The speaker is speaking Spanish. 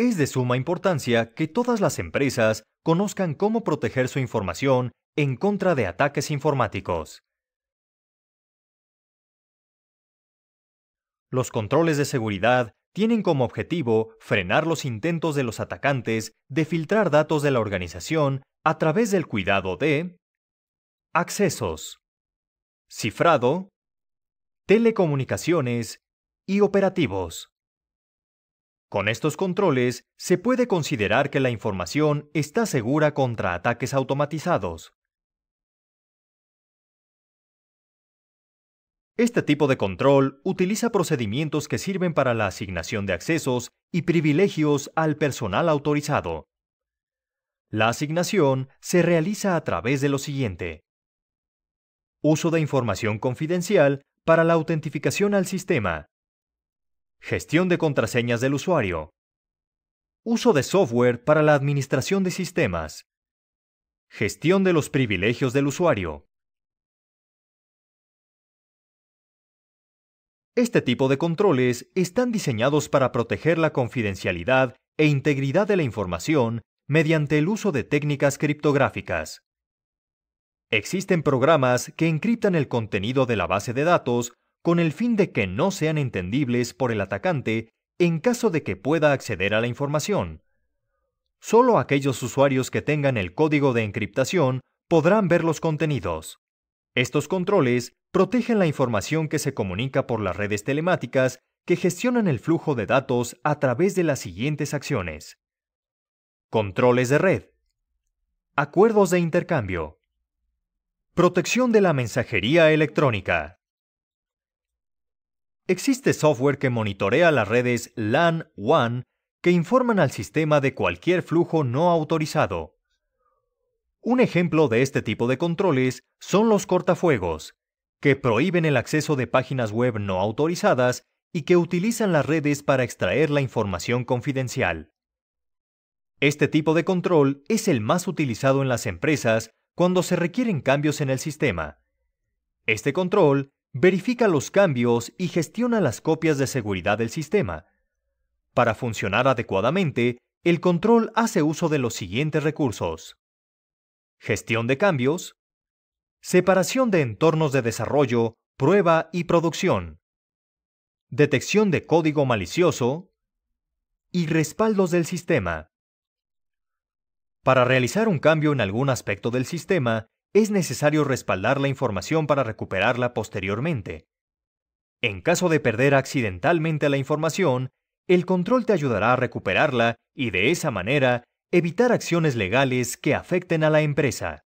Es de suma importancia que todas las empresas conozcan cómo proteger su información en contra de ataques informáticos. Los controles de seguridad tienen como objetivo frenar los intentos de los atacantes de filtrar datos de la organización a través del cuidado de accesos, cifrado, telecomunicaciones y operativos. Con estos controles, se puede considerar que la información está segura contra ataques automatizados. Este tipo de control utiliza procedimientos que sirven para la asignación de accesos y privilegios al personal autorizado. La asignación se realiza a través de lo siguiente. Uso de información confidencial para la autentificación al sistema, Gestión de contraseñas del usuario. Uso de software para la administración de sistemas. Gestión de los privilegios del usuario. Este tipo de controles están diseñados para proteger la confidencialidad e integridad de la información mediante el uso de técnicas criptográficas. Existen programas que encriptan el contenido de la base de datos con el fin de que no sean entendibles por el atacante en caso de que pueda acceder a la información. Solo aquellos usuarios que tengan el código de encriptación podrán ver los contenidos. Estos controles protegen la información que se comunica por las redes telemáticas que gestionan el flujo de datos a través de las siguientes acciones. Controles de red. Acuerdos de intercambio. Protección de la mensajería electrónica. Existe software que monitorea las redes LAN WAN que informan al sistema de cualquier flujo no autorizado. Un ejemplo de este tipo de controles son los cortafuegos, que prohíben el acceso de páginas web no autorizadas y que utilizan las redes para extraer la información confidencial. Este tipo de control es el más utilizado en las empresas cuando se requieren cambios en el sistema. Este control verifica los cambios y gestiona las copias de seguridad del sistema. Para funcionar adecuadamente, el control hace uso de los siguientes recursos. Gestión de cambios, separación de entornos de desarrollo, prueba y producción, detección de código malicioso y respaldos del sistema. Para realizar un cambio en algún aspecto del sistema, es necesario respaldar la información para recuperarla posteriormente. En caso de perder accidentalmente la información, el control te ayudará a recuperarla y de esa manera evitar acciones legales que afecten a la empresa.